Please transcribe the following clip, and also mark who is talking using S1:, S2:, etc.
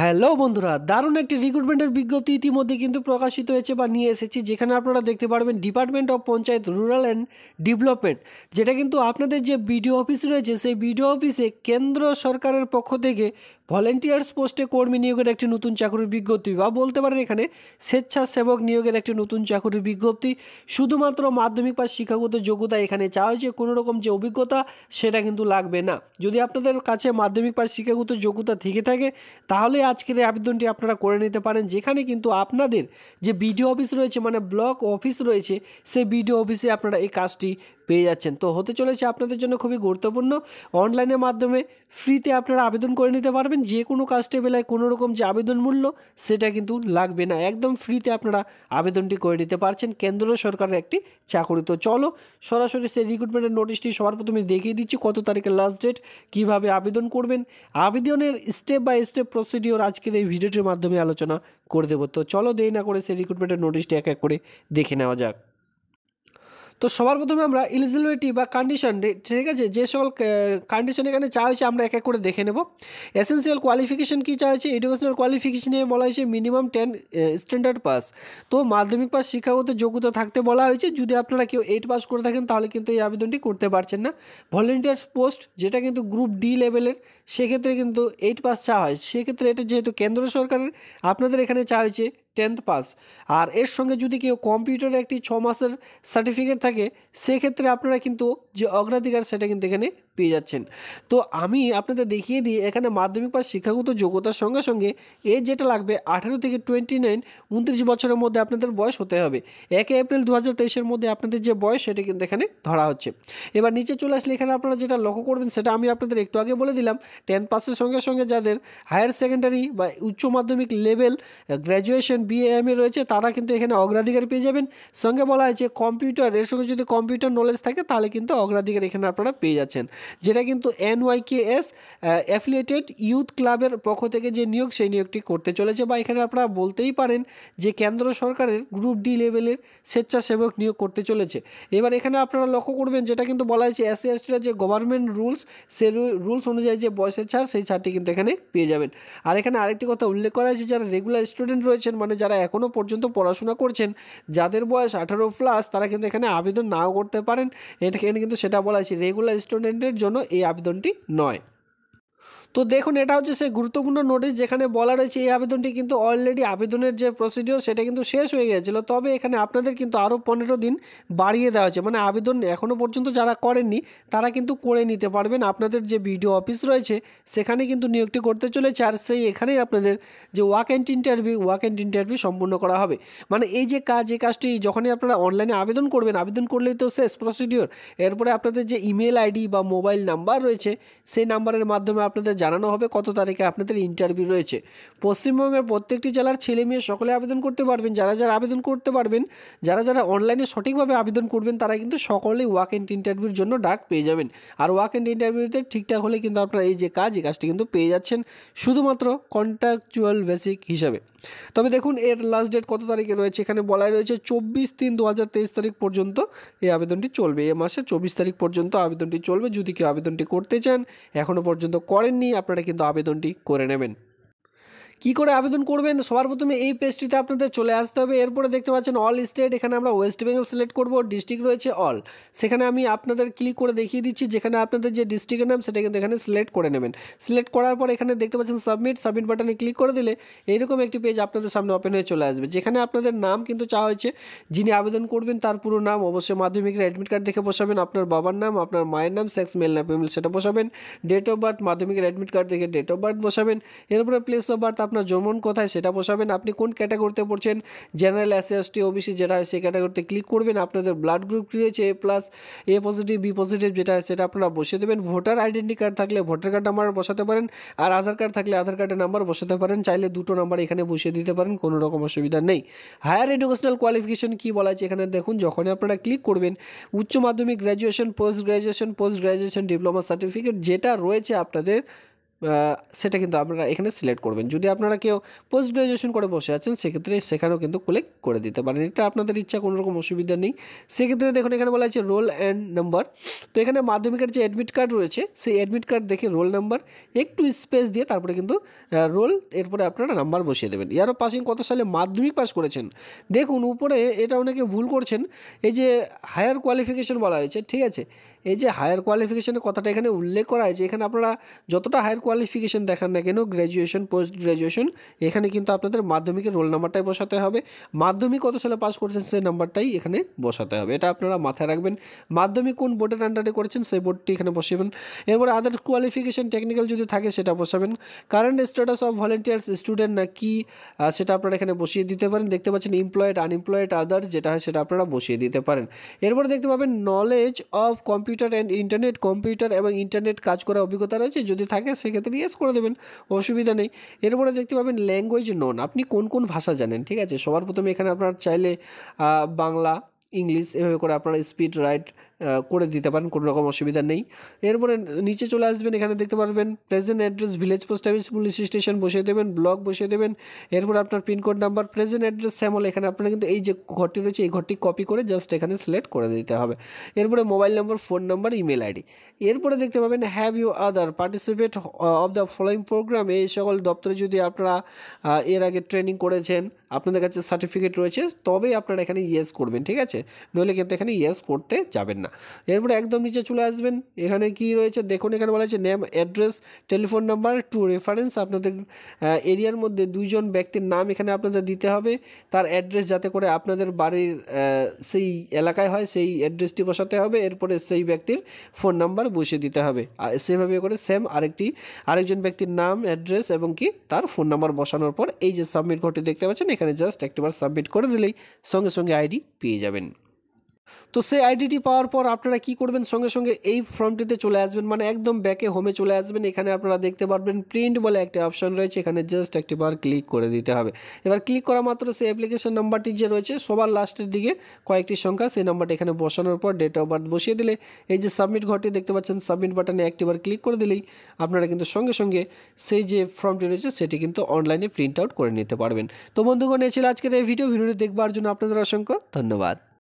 S1: hello বন্ধুরা দারুণ একটি রিক্রুটমেন্টের বিজ্ঞপ্তি ইতিমধ্যে কিন্তু প্রকাশিত হয়েছে বা নিয়ে এসেছি যেখানে আপনারা দেখতে পারবেন department of panchayat rural and development যেটা কিন্তু আপনাদের যে বিডিও অফিস রয়েছে সেই বিডিও অফিসে কেন্দ্র সরকারের পক্ষ থেকে ভলেন্টিয়ার্স পোস্টে কর্মী নিয়োগের একটি নতুন চাকরির বিজ্ঞপ্তি বা বলতে পারেন এখানে স্বেচ্ছাসেবক নিয়োগের একটি নতুন চাকরির বিজ্ঞপ্তি শুধুমাত্র মাধ্যমিক বা শিক্ষাগত যোগ্যতা এখানে চাওয়া হয়েছে কোনো রকম যে অভিজ্ঞতা সেটা কিন্তু লাগবে না যদি আপনাদের কাছে মাধ্যমিক বা শিক্ষাগত যোগ্যতা থেকে থাকে তাহলে আজকের এই আবেদনটি আপনারা করে নিতে পারেন যেখানে কিন্তু আপনাদের যে বিডিও অফিস রয়েছে মানে ব্লক অফিস রয়েছে সেই বিডিও অফিসে আপনারা এই কাজটি পেয়ে যাচ্ছেন তো হতে চলেছে আপনাদের জন্য খুবই গুরুত্বপূর্ণ অনলাইনের মাধ্যমে ফ্রিতে আপনারা আবেদন করে নিতে পারবেন যে কোনো কাস্টে বেলায় কোনো রকম যে আবেদন মূল্য সেটা কিন্তু লাগবে না একদম ফ্রিতে আপনারা আবেদনটি করে নিতে পারছেন কেন্দ্র সরকারের একটি চাকরি তো চলো সরাসরি সেই রিক্রুটমেন্টের নোটিশটি সবার প্রথমে দেখিয়ে দিচ্ছি কত তারিখের লাস্ট ডেট কীভাবে আবেদন করবেন আবেদনের স্টেপ বাই স্টেপ প্রসিডিওর আজকের এই ভিডিওটির মাধ্যমে আলোচনা করে দেবো তো চলো দেরি না করে সেই রিক্রুটমেন্টের নোটিশটি এক এক করে দেখে নেওয়া যাক তো সবার প্রথমে আমরা ইলিজিবিলিটি বা কন্ডিশন ঠিক আছে যে সকল কন্ডিশন এখানে চা হয়েছে আমরা এক এক করে দেখে নেব এসেন্সিয়াল কোয়ালিফিকেশান কী চা হয়েছে এডুকেশনাল কোয়ালিফিকেশানে বলা হয়েছে মিনিমাম টেন স্ট্যান্ডার্ড পাস তো মাধ্যমিক পাস শিক্ষাগত যোগ্যতা থাকতে বলা হয়েছে যদি আপনারা কেউ এইট পাস করে থাকেন তাহলে কিন্তু এই আবেদনটি করতে পারছেন না ভলেন্টিয়ার্স পোস্ট যেটা কিন্তু গ্রুপ ডি লেভেলের সেক্ষেত্রে কিন্তু এইট পাস চা হয় সেক্ষেত্রে এটা যেহেতু কেন্দ্র সরকারের আপনাদের এখানে চা হয়েছে টেন্থ পাস আর এর সঙ্গে যদি কেউ কম্পিউটারে একটি ছ মাসের সার্টিফিকেট থাকে সেক্ষেত্রে আপনারা কিন্তু যে অগ্রাধিকার সেটা কিন্তু এখানে পেয়ে যাচ্ছেন তো আমি আপনাদের দেখিয়ে দিই এখানে মাধ্যমিক পাশ শিক্ষাগত যোগ্যতার সঙ্গে সঙ্গে এ যেটা লাগবে আঠারো থেকে টোয়েন্টি নাইন উনত্রিশ বছরের মধ্যে আপনাদের বয়স হতে হবে একে এপ্রিল দু হাজার মধ্যে আপনাদের যে বয়স সেটা কিন্তু এখানে ধরা হচ্ছে এবার নিচে চলে আসলে এখানে আপনারা যেটা লক্ষ্য করবেন সেটা আমি আপনাদের একটু আগে বলে দিলাম টেন পাসের সঙ্গে সঙ্গে যাদের হায়ার সেকেন্ডারি বা উচ্চ মাধ্যমিক level graduation BA M A রয়েছে তারা কিন্তু এখানে অগ্রাধিকার পেয়ে যাবেন সঙ্গে বলা হয়েছে কম্পিউটার এর সঙ্গে যদি কম্পিউটার নলেজ থাকে তাহলে কিন্তু অগ্রাধিকার এখানে আপনারা পেয়ে যাচ্ছেন যেটা কিন্তু এনওয়াইকেএস অ্যাফিলিয়েটেড ইউথ ক্লাবের পক্ষ থেকে যে নিয়োগ সেই নিয়োগটি করতে চলেছে বা এখানে আপনারা বলতেই পারেন যে কেন্দ্র সরকারের গ্রুপ ডি লেভেলের স্বেচ্ছাসেবক নিয়োগ করতে চলেছে এবার এখানে আপনারা লক্ষ্য করবেন যেটা কিন্তু বলা হয়েছে এস এসটিরা যে গভর্নমেন্ট রুলস সে রুলস অনুযায়ী যে বয়সের ছাড় সেই ছাড়টি কিন্তু এখানে পেয়ে যাবেন আর এখানে আরেকটি কথা উল্লেখ করা হয়েছে যারা রেগুলার স্টুডেন্ট রয়েছেন মানে যারা এখনও পর্যন্ত পড়াশোনা করছেন যাদের বয়স আঠারো প্লাস তারা কিন্তু এখানে আবেদন নাও করতে পারেন এখানে কিন্তু সেটা বলা হয়েছে রেগুলার স্টুডেন্টের জন্য এই আবেদনটি নয় তো দেখুন এটা হচ্ছে সেই গুরুত্বপূর্ণ নোটিশ যেখানে বলা রয়েছে এই আবেদনটি কিন্তু অলরেডি আবেদনের যে প্রসিডিওর সেটা কিন্তু শেষ হয়ে গিয়েছিল তবে এখানে আপনাদের কিন্তু আরও পনেরো দিন বাড়িয়ে দেওয়া হয়েছে মানে আবেদন এখনও পর্যন্ত যারা করেননি তারা কিন্তু করে নিতে পারবেন আপনাদের যে বিডিও অফিস রয়েছে সেখানে কিন্তু নিয়োগটি করতে চলেছে আর সেই এখানেই আপনাদের যে walk and interview walk and interview সম্পূর্ণ করা হবে মানে এই যে কাজ এই কাজটি যখনই আপনারা অনলাইনে আবেদন করবেন আবেদন করলেই তো শেষ প্রসিডিওর এরপরে আপনাদের যে ইমেল আইডি বা মোবাইল নাম্বার রয়েছে সেই নাম্বারের মাধ্যমে আপনাদের জানানো হবে কত তারিখে আপনাদের ইন্টারভিউ রয়েছে পশ্চিমবঙ্গের প্রত্যেকটি জেলার ছেলে মেয়ে সকলে আবেদন করতে পারবেন যারা যারা আবেদন করতে পারবেন যারা যারা অনলাইনে সঠিকভাবে আবেদন করবেন তারা কিন্তু সকলেই ওয়াক এন্ড ইন্টারভিউর জন্য ডাক পেয়ে যাবেন আর ওয়াক এন্ড ইন্টারভিউতে ঠিকঠাক হলে কিন্তু আপনারা এই যে কাজ এই কাজটি কিন্তু পেয়ে যাচ্ছেন শুধুমাত্র কন্ট্রাকচুয়াল বেসিক হিসাবে তবে দেখুন এর লাস্ট ডেট কত তারিখে রয়েছে এখানে বলাই রয়েছে চব্বিশ তিন দু তারিখ পর্যন্ত এই আবেদনটি চলবে এ মাসের চব্বিশ তারিখ পর্যন্ত আবেদনটি চলবে যদি কেউ আবেদনটি করতে চান এখনও পর্যন্ত করেননি আপনারা কিন্তু আবেদনটি করে নেবেন কি করে আবেদন করবেন সবার প্রথমে এই পেজটিতে আপনাদের চলে আসতে হবে এরপরে দেখতে পাচ্ছেন অল স্টেট এখানে আমরা ওয়েস্ট বেঙ্গল সিলেক্ট করব ডিস্ট্রিক্ট রয়েছে অল সেখানে আমি আপনাদের ক্লিক করে দেখিয়ে দিচ্ছি যেখানে আপনাদের যে ডিস্ট্রিক্টের নাম সেটা কিন্তু এখানে সিলেক্ট করে নেবেন সিলেক্ট করার পর এখানে দেখতে পাচ্ছেন সাবমিট সাবমিট বাটনে ক্লিক করে দিলে এইরকম একটি পেজ আপনাদের সামনে ওপেন হয়ে চলে আসবে যেখানে আপনাদের নাম কিন্তু চাওয়া হয়েছে যিনি আবেদন করবেন তার পুরো নাম অবশ্যই মাধ্যমিকের অ্যাডমিট কার্ড দেখে বসাবেন আপনার বাবার নাম আপনার মায়ের নাম সেক্স মেল নাম ফিমেল সেটা বসাবেন ডেট অফ বার্থ মাধ্যমিকের অ্যাডমিট কার্ড দেখে ডেট অফ বার্থ বসাবেন এরপরে প্লেস অফ বার্থ আপনার জন্মন কোথায় সেটা বসাবেন আপনি কোন ক্যাটাগরিতে পড়ছেন জেনারেল এস এসটি ওবিসি যেটা হয় সেই ক্যাটাগরিতে ক্লিক করবেন আপনাদের ব্লাড গ্রুপ কী রয়েছে A plus A positive B positive যেটা হয় সেটা আপনারা বসিয়ে দেবেন ভোটার আইডেন্টি কার্ড থাকলে ভোটার কার্ড নাম্বার বসাতে পারেন আর আধার কার্ড থাকলে আধার কার্ডের নাম্বার বসাতে পারেন চাইলে দুটো নাম্বার এখানে বসিয়ে দিতে পারেন কোনো রকম অসুবিধা নেই হায়ার এডুকেশনাল কোয়ালিফিকেশন কী বলা আছে এখানে দেখুন যখনই আপনারা ক্লিক করবেন উচ্চ মাধ্যমিক graduation post graduation post graduation diploma certificate যেটা রয়েছে আপনাদের সেটা কিন্তু আপনারা এখানে সিলেক্ট করবেন যদি আপনারা কেউ পোস্ট গ্রাজুয়েশন করে বসে আছেন সেক্ষেত্রে সেখানেও কিন্তু কোলেক্ট করে দিতে পারেন এটা আপনাদের ইচ্ছা কোনো রকম অসুবিধা নেই সেক্ষেত্রে দেখুন এখানে বলা আছে রোল অ্যান্ড নাম্বার তো এখানে মাধ্যমিকের যে অ্যাডমিট কার্ড রয়েছে সেই অ্যাডমিট কার্ড দেখে রোল নাম্বার একটু স্পেস দিয়ে তারপরে কিন্তু রোল এরপরে আপনারা নাম্বার বসিয়ে দেবেন ইয়ারও পাসিং কত সালে মাধ্যমিক পাস করেছেন দেখুন উপরে এটা অনেকে ভুল করছেন এই যে হায়ার কোয়ালিফিকেশন বলা হয়েছে ঠিক আছে এই যে হায়ার কোয়ালিফিকেশনের কথাটা এখানে উল্লেখ করা হয়েছে এখানে আপনারা যতটা হায়ার কোয়ালিফিকেশন দেখান না কেন গ্র্যাজুয়েশন পোস্ট গ্র্যাজুয়েশন এখানে কিন্তু আপনাদের মাধ্যমিকের রোল নাম্বারটাই বসাতে হবে মাধ্যমিক কত সালে পাস করেছেন সেই নাম্বারটাই এখানে বসাতে হবে এটা আপনারা মাথায় রাখবেন মাধ্যমিক কোন বোর্ডের আন্ডারে করেছেন সেই বোর্ডটি এখানে বসাবেন এরপরে আদার্স কোয়ালিফিকেশন টেকনিক্যাল যদি থাকে সেটা বসাবেন current status of volunteers student না কি সেটা আপনারা এখানে বসিয়ে দিতে পারেন দেখতে পাচ্ছেন এমপ্লয়েড আনএমপ্লয়েড আদার্স যেটা হয় সেটা আপনারা বসিয়ে দিতে পারেন এরপরে দেখতে পাবেন knowledge of computer computer and internet computer এবং ইন্টারনেট কাজ করার অভিজ্ঞতা রয়েছে যদি থাকে সেক্ষেত্রে ইয়েস করে দেবেন অসুবিধা নেই এরপরে দেখতে পাবেন ল্যাঙ্গুয়েজ নন আপনি কোন কোন ভাষা জানেন ঠিক আছে সবার প্রথমে এখানে আপনার চাইলে বাংলা ইংলিশ এভাবে করে আপনারা স্পিড রাইট করে দিতে পারেন কোনো রকম অসুবিধা নেই এরপরে নিচে চলে আসবেন এখানে দেখতে পারবেন present address village post office police station বসিয়ে দেবেন ব্লক বসিয়ে দেবেন এরপর আপনার pin code number present address Shyamal এখানে আপনার কিন্তু এই যে ঘরটি রয়েছে এই ঘরটি কপি করে জাস্ট এখানে সিলেক্ট করে দিতে হবে এরপরে mobile number phone number email ID এরপরে দেখতে পাবেন have you other participate of the following program এই সকল দপ্তরে যদি আপনারা এর আগে ট্রেনিং করেছেন আপনাদের কাছে সার্টিফিকেট রয়েছে তবেই আপনারা এখানে ইয়েস করবেন ঠিক আছে নইলে কিন্তু এখানে ইয়েস করতে যাবেন না না এরপরে একদম নিচে চলে আসবেন এখানে কি রয়েছে দেখুন এখানে বলা হয়েছে name address telephone number two reference আপনাদের এরিয়ার মধ্যে দুইজন ব্যক্তির নাম এখানে আপনাদের দিতে হবে তার অ্যাড্রেস যাতে করে আপনাদের বাড়ির সেই এলাকায় হয় সেই অ্যাড্রেসটি বসাতে হবে এরপরে সেই ব্যক্তির ফোন নাম্বার বসিয়ে দিতে হবে আর সেভাবে করে সেম আরেকটি আরেকজন ব্যক্তির নাম অ্যাড্রেস এবং কি তার ফোন নাম্বার বসানোর পর এই যে সাবমিট ঘটে দেখতে পাচ্ছেন এখানে জাস্ট একটিবার সাবমিট করে দিলেই সঙ্গে সঙ্গে আইডি পেয়ে যাবেন তো সেই আইডিটি পাওয়ার পর আপনারা কি করবেন সঙ্গে সঙ্গে এই ফর্মটিতে চলে আসবেন মানে একদম ব্যাকে হোমে চলে আসবেন এখানে আপনারা দেখতে পারবেন প্রিন্ট বলে একটি অপশন রয়েছে এখানে জাস্ট একটি বার ক্লিক করে দিতে হবে এবার ক্লিক করা মাত্র সেই অ্যাপ্লিকেশন নাম্বারটি যে রয়েছে সবার লাস্টের দিকে কয়েকটি সংখ্যা সেই নাম্বারটি এখানে বসানোর পর ডেট অফ বার্থ বসিয়ে দিলে এই যে সাবমিট ঘরটি দেখতে পাচ্ছেন সাবমিট বাটনে একটি বার ক্লিক করে দিলেই আপনারা কিন্তু সঙ্গে সঙ্গে সেই যে ফর্মটি রয়েছে সেটি কিন্তু অনলাইনে প্রিন্ট আউট করে নিতে পারবেন তো বন্ধুগণ এ ছিল আজকের এই ভিডিও ভিডিওটি দেখবার জন্য আপনাদের অসংখ্য ধন্যবাদ